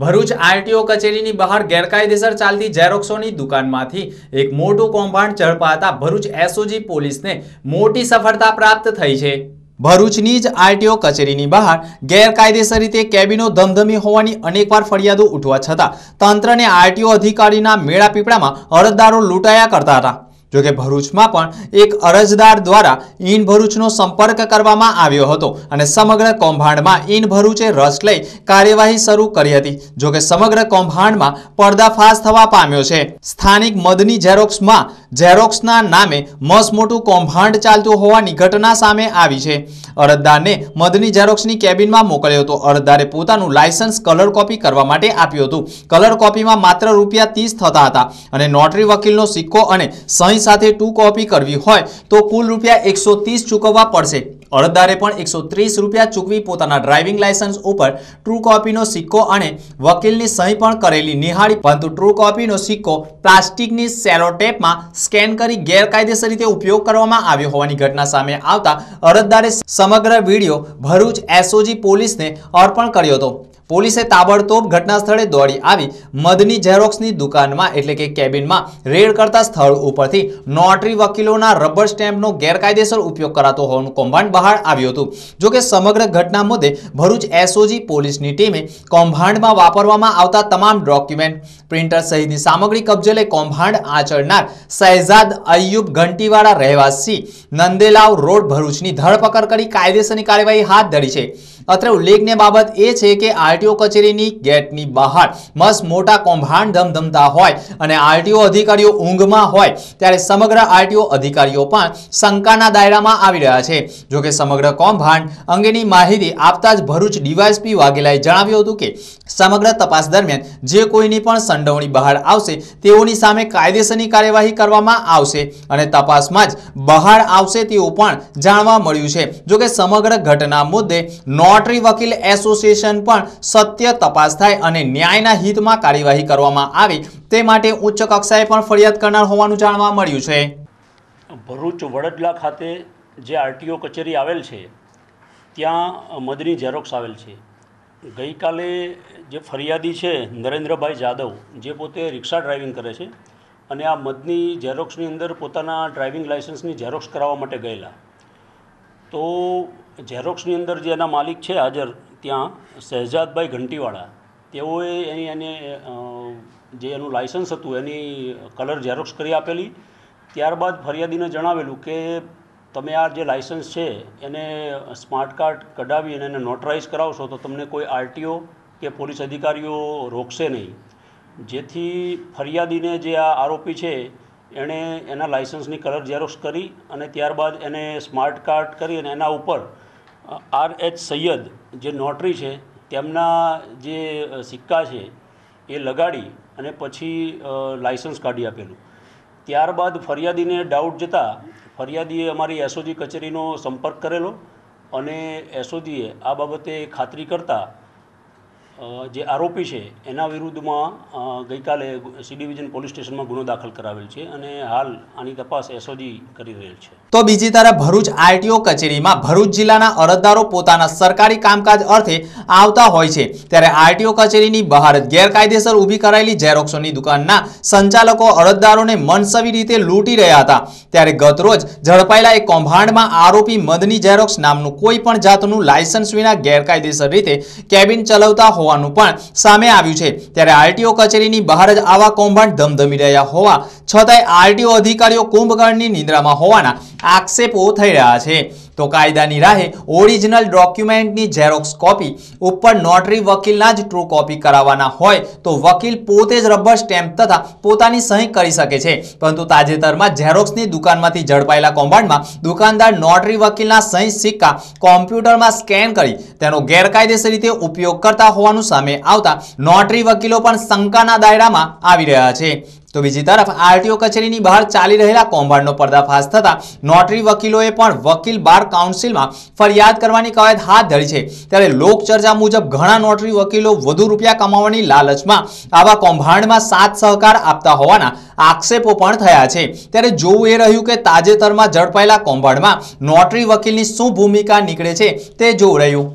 Bharuch RTO કચેરીની બહાર ગેરકાયદેસર ચાલતી ઝેરોક્સોની દુકાનમાંથી એક મોટું કૌભાંડ ઝડપાતા ભરૂચ એસઓજી પોલીસને મોટી સફળતા પ્રાપ્ત થઈ છે ભરૂચની જ આરટીઓ કચેરીની બહાર ગેરકાયદેસર રીતે કેબિનો ધમધમી હોવાની અનેકવાર ફરિયાદો ઉઠવા છતાં તંત્રને આરટીઓ અધિકારીના મેળાપીપળામાં અરજદારો લૂંટાયા કરતા હતા જોકે ભરૂચમાં પણ એક અરજદાર દ્વારા ઇન ભરૂચનો સંપર્ક કરવામાં આવ્યો હતો અને સમગ્ર કૌભાંડમાં ઈન ભરૂચે રસ લઈ કાર્યવાહી શરૂ કરી હતી જોકે સમગ્ર કૌભાંડમાં પડદાફાશ થવા પામ્યો છે સ્થાનિક મદની ઝેરોક્સમાં ઝેરોક્સના નામે મસમોટું કૌભાંડ ચાલતું હોવાની ઘટના સામે આવી છે અરજદારને મદની ઝેરોક્સની કેબિનમાં મોકલ્યો હતો અરજદારે પોતાનું લાયસન્સ કલર કોપી કરવા માટે આપ્યું હતું કલર કોપીમાં માત્ર રૂપિયા ત્રીસ થતા હતા અને નોટરી વકીલનો સિક્કો અને સહી તમારી સાથે ટુ કોપી કરવી હોય તો કુલ રૂપિયા એકસો ચૂકવવા પડશે અરજદારે પણ એકસો રૂપિયા ચૂકવી પોતાના ડ્રાઇવિંગ લાયસન્સ ઉપર ટ્રુ કોપીનો સિક્કો અને વકીલની સહી પણ કરેલી નિહાળી પરંતુ ટ્રુ કોપીનો સિક્કો પ્લાસ્ટિકની સેલોટેપમાં સ્કેન કરી ગેરકાયદેસર રીતે ઉપયોગ કરવામાં આવ્યો હોવાની ઘટના સામે આવતા અરજદારે સમગ્ર વિડીયો ભરૂચ એસઓજી પોલીસને અર્પણ કર્યો હતો પોલીસે તાબડતોબ ઘટના સ્થળે દોડી આવી મદની ઝેરોક્ષની દુકાનમાં એટલે કે કેબિનમાં રેડ કરતા સ્થળ ઉપરથી નોટરી વકીલોના રબર સ્ટેમ્પનો ગેરકાયદેસર ઉપયોગ કરાતો હોવાનું કૌભાંડ બહાર આવ્યું હતું જોકે સમગ્ર ઘટના મુદ્દે ભરૂચ એસઓજી પોલીસની ટીમે કૌભાંડમાં વાપરવામાં આવતા તમામ ડોક્યુમેન્ટ પ્રિન્ટર સહિતની સામગ્રી કબજે કૌભાંડ આચરનાર શહેજાદ અયુબ ઘંટીવાળા રહેવાસી નંદેલાવ રોડ ભરૂચની ધરપકડ કરી કાયદેસરની કાર્યવાહી હાથ ધરી છે અત્રે ઉલ્લેખનીય બાબત એ છે કે આરટીઓ કચેરીની ગેટની બહાર મસ્ત મોટા કૌભાંડ ધમધમતા હોય અને આરટીઓ અધિકારીઓ ઊંઘમાં હોય ત્યારે સમગ્ર આરટીઓ અધિકારીઓ પણ શંકાના દાયરામાં આવી રહ્યા છે જોકે સમગ્ર કૌભાંડ અંગેની માહિતી આપતા જ ભરૂચ ડીવાયસપી વાઘેલાએ જણાવ્યું હતું કે સમગ્ર તપાસ દરમિયાન જે કોઈની પણ સંડોવણી બહાર આવશે તેઓની સામે કાયદેસરની કાર્યવાહી કરવામાં આવશે અને તપાસમાં જ બહાર આવશે તેવું પણ જાણવા મળ્યું છે જોકે સમગ્ર ઘટના મુદ્દે નોન રોટરી વકીલ એસોસિએશન પણ સત્ય તપાસ થાય અને ન્યાયના હિતમાં કાર્યવાહી કરવામાં આવે તે માટે ઉચ્ચ કક્ષાએ પણ ફરિયાદ કરનાર હોવાનું જાણવા મળ્યું છે ભરૂચ વડદલા ખાતે જે આરટીઓ કચેરી આવેલ છે ત્યાં મદની ઝેરોક્ષ આવેલ છે ગઈકાલે જે ફરિયાદી છે નરેન્દ્રભાઈ જાદવ જે પોતે રિક્ષા ડ્રાઇવિંગ કરે છે અને આ મદની ઝેરોક્ષની અંદર પોતાના ડ્રાઇવિંગ લાઇસન્સની ઝેરોક્ષ કરાવવા માટે ગયેલા તો ઝેરોક્ષની અંદર જે એના માલિક છે હાજર ત્યાં શહેજાદભાઈ ઘંટીવાળા તેઓએ એની એને જે એનું લાયસન્સ હતું એની કલર ઝેરોક્ષ કરી આપેલી ત્યારબાદ ફરિયાદીને જણાવેલું કે તમે આ જે લાયસન્સ છે એને સ્માર્ટ કાર્ડ કઢાવી અને એને નોટરાઇઝ કરાવશો તો તમને કોઈ આરટીઓ કે પોલીસ અધિકારીઓ રોકશે નહીં જેથી ફરિયાદીને જે આ આરોપી છે એણે એના લાઇસન્સની કલર ઝેરોક્ષ કરી અને ત્યારબાદ એને સ્માર્ટ કાર્ડ કરી અને એના ઉપર આર એચ સૈયદ જે નોટરી છે તેમના જે સિક્કા છે એ લગાડી અને પછી લાઇસન્સ કાઢી આપેલું ત્યારબાદ ફરિયાદીને ડાઉટ જતાં ફરિયાદીએ અમારી એસઓજી કચેરીનો સંપર્ક કરેલો અને એસઓજીએ આ બાબતે ખાતરી કરતાં જે આરોપી છે એના વિરુદ્ધમાં ગઈકાલે સી ડિવિઝન પોલીસ સ્ટેશનમાં ગુનો દાખલ કરાવેલ છે અને હાલ આની તપાસ એસઓજી કરી રહેલ છે તો બીજી તરફ ભરૂચ આરટીઓ કચેરીમાં ભરૂચ જિલ્લાના અરજદારો પોતાના સરકારી કામકાજ અર્થે આવતા હોય છે ત્યારે આરટીઓ કચેરીની બહાર ગેરકાયદેસર ઊભી કરાયેલી ઝેરોક્ષોની દુકાનના સંચાલકો અરજદારોને મનસવી રીતે લૂંટી રહ્યા હતા ત્યારે ગતરોજ ઝડપાયેલા એક કૌભાંડમાં આરોપી મદની ઝેરોક્ષ નામનું કોઈ પણ જાતનું લાયસન્સ વિના ગેરકાયદેસર રીતે કેબિન ચલાવતા હોય હોવાનું પણ સામે આવ્યું છે ત્યારે આરટીઓ કચેરીની બહાર જ આવા કૌભાંડ ધમધમી રહ્યા હોવા છતાંય આરટીઓ અધિકારીઓ કુંભકર્ણની નિંદ્રામાં હોવાના આક્ષેપો થઈ રહ્યા છે તો કાયદાની રાહે ઓરિજિનલ ડોક્યુમેન્ટની ઝેરોક્સ કોપી ઉપર નોટરી વકીલના જ ટ્રુ કોપી કરાવવાના હોય તો વકીલ પોતે જ રબર સ્ટેમ્પ તથા પોતાની સહી કરી શકે છે પરંતુ તાજેતરમાં ઝેરોક્સની દુકાનમાંથી ઝડપાયેલા કૌભાંડમાં દુકાનદાર નોટરી વકીલના સહી સિક્કા કોમ્પ્યુટરમાં સ્કેન કરી તેનો ગેરકાયદેસર રીતે ઉપયોગ કરતા હોવાનું સામે આવતા નોટરી વકીલો પણ શંકાના દાયરામાં આવી રહ્યા છે તો બીજી તરફ આરટીઓ કચેરીની બહાર ચાલી રહેલા કૌભાંડનો પર્દાફાશ થતા નોટરી વકીલોએ પણ વકીલ બાર કાઉન્સિલમાં ફરિયાદ કરવાની કવાયત હાથ ધરી છે ત્યારે લોકચર્ચા મુજબ ઘણા નોટરી વકીલો વધુ રૂપિયા કમાવાની લાલચમાં આવા કૌભાંડમાં સાત સહકાર આપતા હોવાના આક્ષેપો પણ થયા છે ત્યારે જોવું એ રહ્યું કે તાજેતરમાં ઝડપાયેલા કૌભાંડમાં નોટરી વકીલની શું ભૂમિકા નીકળે છે તે જોવું રહ્યું